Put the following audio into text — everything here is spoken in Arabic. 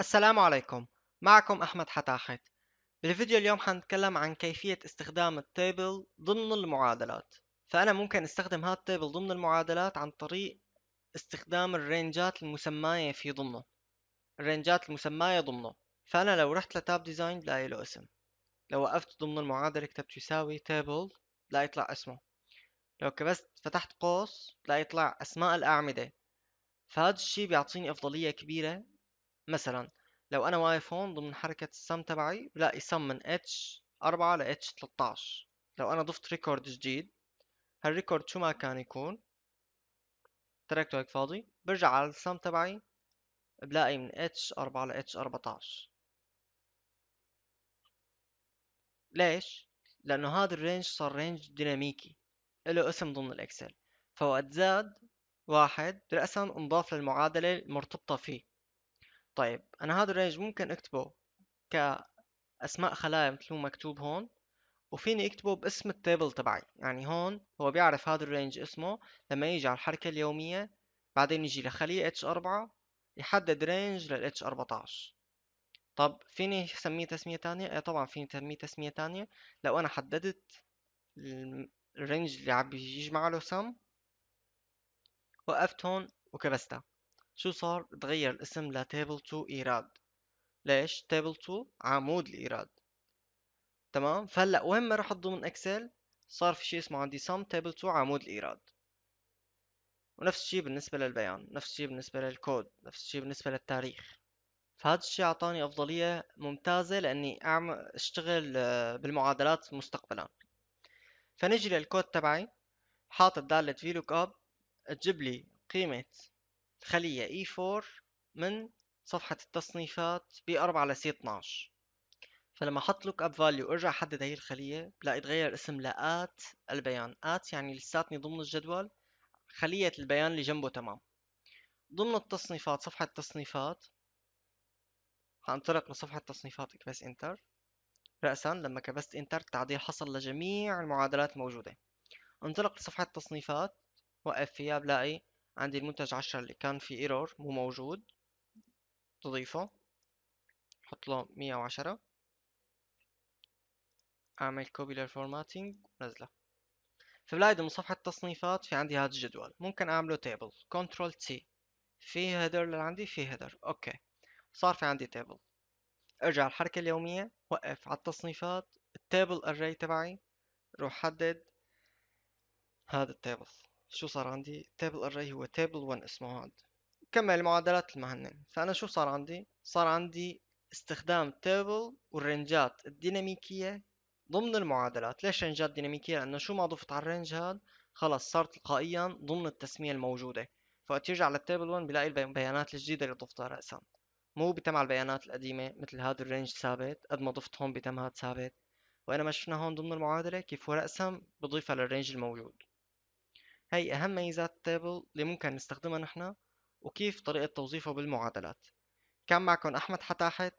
السلام عليكم معكم أحمد حتاحت بالفيديو اليوم حنتكلم عن كيفية استخدام التابل ضمن المعادلات فأنا ممكن استخدم هذا التابل ضمن المعادلات عن طريق استخدام الرينجات المسماية في ضمنه الرينجات المسماية ضمنه فأنا لو رحت لتاب ديزاين بلاقي له اسم لو وقفت ضمن المعادلة كتبت يساوي تابل لا يطلع اسمه لو كبست فتحت قوس لا يطلع أسماء الأعمدة فهذا الشي بيعطيني أفضلية كبيرة مثلا لو انا واقف هون ضمن حركة السم تبعي بلاقي سم من اتش 4 ل اتش 13 لو انا ضفت ريكورد جديد هالريكورد شو ما كان يكون تركته هيك فاضي برجع على السم تبعي بلاقي من اتش 4 ل اتش 14 ليش؟ لأنه هذا الرينج صار رينج ديناميكي له اسم ضمن الإكسل فوقت زاد واحد رأسا انضاف للمعادلة المرتبطة فيه طيب انا هذا الرينج ممكن اكتبه كاسماء خلايا مثل مكتوب هون وفيني اكتبه باسم التيبل تبعي يعني هون هو بيعرف هذا الرينج اسمه لما يجي على الحركة اليومية بعدين يجي لخلية H4 يحدد رينج لل 14 طب فيني اسميه تسمية تانية؟ ايه طبعا فيني اسميه تسمية تانية لو انا حددت الرينج اللي عم يجمع له سم وقفت هون وكبستها شو صار تغير الاسم ل table 2 ايراد ليش table 2 عمود الايراد تمام فهلا وين ما رح ضمن اكسل صار في شيء اسمه عندي sum table 2 عمود الايراد ونفس الشيء بالنسبه للبيان نفس الشيء بالنسبه للكود نفس الشيء بالنسبه للتاريخ فهذا الشيء اعطاني افضليه ممتازه لاني اعمل اشتغل آه، بالمعادلات مستقبلا فنجي للكود تبعي حاطط دالة في لوك اب تجيب لي قيمة خلية E4 من صفحة التصنيفات B4 على C12 فلما احط لوك اب فاليو ارجع احدد هي الخلية بلاقي تغير اسم لات البيان ات يعني لساتني ضمن الجدول خلية البيان اللي جنبه تمام ضمن التصنيفات صفحة التصنيفات حانطلق لصفحة التصنيفات اكبس انتر رأسا لما كبست انتر التعديل حصل لجميع المعادلات الموجودة انطلق لصفحة التصنيفات وقف فيها بلاقي عندي المنتج عشرة اللي كان فيه ايرور مو موجود تضيفه حط له مية وعشرة اعمل كوبي للفورماتنج نزله فبلاقي بلايد من صفحة التصنيفات في عندي هذا الجدول ممكن اعمله تيبل كنترول تي في هيدر اللي عندي في هيدر اوكي صار في عندي تيبل ارجع الحركة اليومية وقف على التصنيفات التيبل اري تبعي روح حدد هذا التيبل شو صار عندي تابل array هو تابل 1 اسمه هاد كمل المعادلات المهنن فأنا شو صار عندي صار عندي استخدام تابل والرنجات الديناميكية ضمن المعادلات ليش رنجات ديناميكية لأنه شو ما ضفت على الرنج هاد خلص صار تلقائيا ضمن التسمية الموجودة فوقت يرجع للتابل 1 بلاقي البيانات الجديدة اللي ضفتها رأسا مو بتم على البيانات القديمة مثل هاد الرينج ثابت قد ما ضفت هون بتم هاد ثابت وأنا ما شفنا هون ضمن المعادلة كيف هو رأسا بضيفها للرينج الموجود هي أهم ميزات التابل اللي ممكن نستخدمها نحن وكيف طريقة توظيفه بالمعادلات كان معكم أحمد حتاحت